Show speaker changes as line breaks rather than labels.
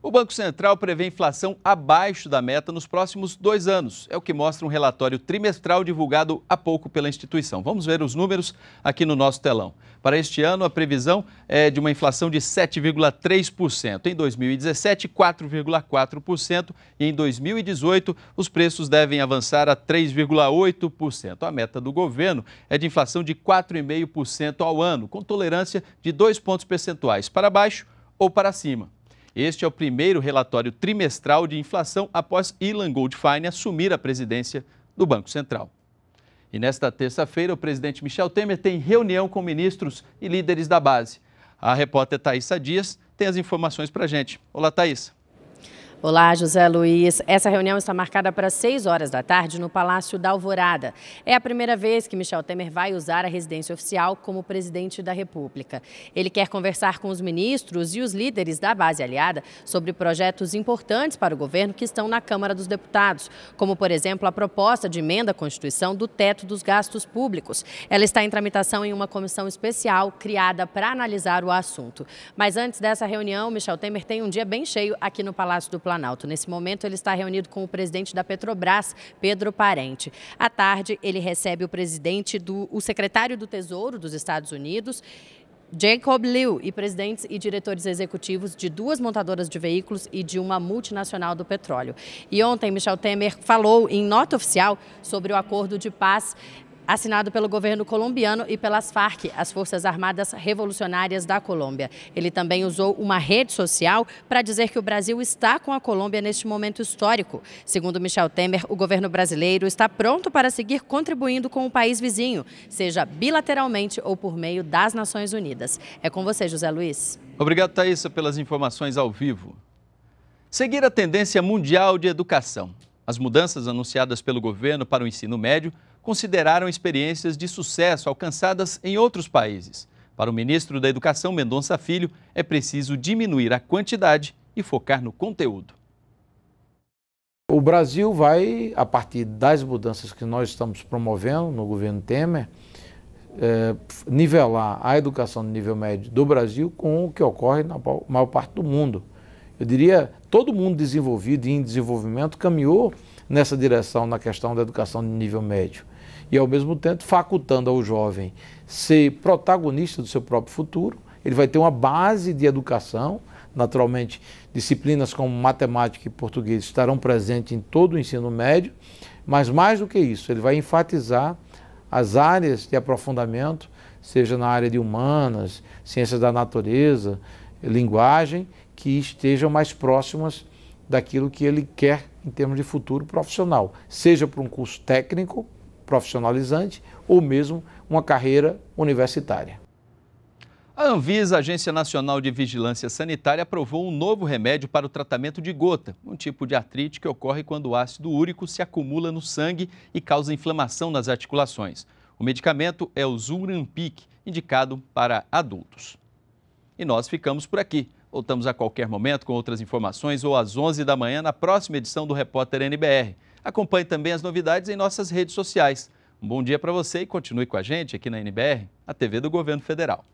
O Banco Central prevê inflação abaixo da meta nos próximos dois anos. É o que mostra um relatório trimestral divulgado há pouco pela instituição. Vamos ver os números aqui no nosso telão. Para este ano, a previsão é de uma inflação de 7,3%. Em 2017, 4,4%. E em 2018, os preços devem avançar a 3,8%. A meta do governo é de inflação de 4,5% ao ano, com tolerância de dois pontos percentuais para baixo ou para cima. Este é o primeiro relatório trimestral de inflação após Ilan Goldfein assumir a presidência do Banco Central. E nesta terça-feira, o presidente Michel Temer tem reunião com ministros e líderes da base. A repórter Thaisa Dias tem as informações para a gente. Olá, Thaisa.
Olá, José Luiz. Essa reunião está marcada para 6 horas da tarde no Palácio da Alvorada. É a primeira vez que Michel Temer vai usar a residência oficial como presidente da República. Ele quer conversar com os ministros e os líderes da base aliada sobre projetos importantes para o governo que estão na Câmara dos Deputados, como, por exemplo, a proposta de emenda à Constituição do teto dos gastos públicos. Ela está em tramitação em uma comissão especial criada para analisar o assunto. Mas antes dessa reunião, Michel Temer tem um dia bem cheio aqui no Palácio do Planalto. Nesse momento, ele está reunido com o presidente da Petrobras, Pedro Parente. À tarde, ele recebe o presidente do o secretário do Tesouro dos Estados Unidos, Jacob Liu e presidentes e diretores executivos de duas montadoras de veículos e de uma multinacional do petróleo. E ontem, Michel Temer falou em nota oficial sobre o acordo de paz assinado pelo governo colombiano e pelas FARC, as Forças Armadas Revolucionárias da Colômbia. Ele também usou uma rede social para dizer que o Brasil está com a Colômbia neste momento histórico. Segundo Michel Temer, o governo brasileiro está pronto para seguir contribuindo com o país vizinho, seja bilateralmente ou por meio das Nações Unidas. É com você, José Luiz.
Obrigado, Thaisa, pelas informações ao vivo. Seguir a tendência mundial de educação. As mudanças anunciadas pelo governo para o ensino médio consideraram experiências de sucesso alcançadas em outros países. Para o ministro da Educação, Mendonça Filho, é preciso diminuir a quantidade e focar no conteúdo.
O Brasil vai, a partir das mudanças que nós estamos promovendo no governo Temer, é, nivelar a educação de nível médio do Brasil com o que ocorre na maior parte do mundo eu diria, todo mundo desenvolvido e em desenvolvimento caminhou nessa direção na questão da educação de nível médio. E, ao mesmo tempo, facultando ao jovem ser protagonista do seu próprio futuro, ele vai ter uma base de educação. Naturalmente, disciplinas como matemática e português estarão presentes em todo o ensino médio, mas mais do que isso, ele vai enfatizar as áreas de aprofundamento, seja na área de humanas, ciências da natureza, linguagem, que estejam mais próximas daquilo que ele quer em termos de futuro profissional, seja para um curso técnico, profissionalizante, ou mesmo uma carreira universitária.
A Anvisa, Agência Nacional de Vigilância Sanitária, aprovou um novo remédio para o tratamento de gota, um tipo de artrite que ocorre quando o ácido úrico se acumula no sangue e causa inflamação nas articulações. O medicamento é o Zurampic, indicado para adultos. E nós ficamos por aqui. Voltamos a qualquer momento com outras informações ou às 11 da manhã na próxima edição do Repórter NBR. Acompanhe também as novidades em nossas redes sociais. Um bom dia para você e continue com a gente aqui na NBR, a TV do Governo Federal.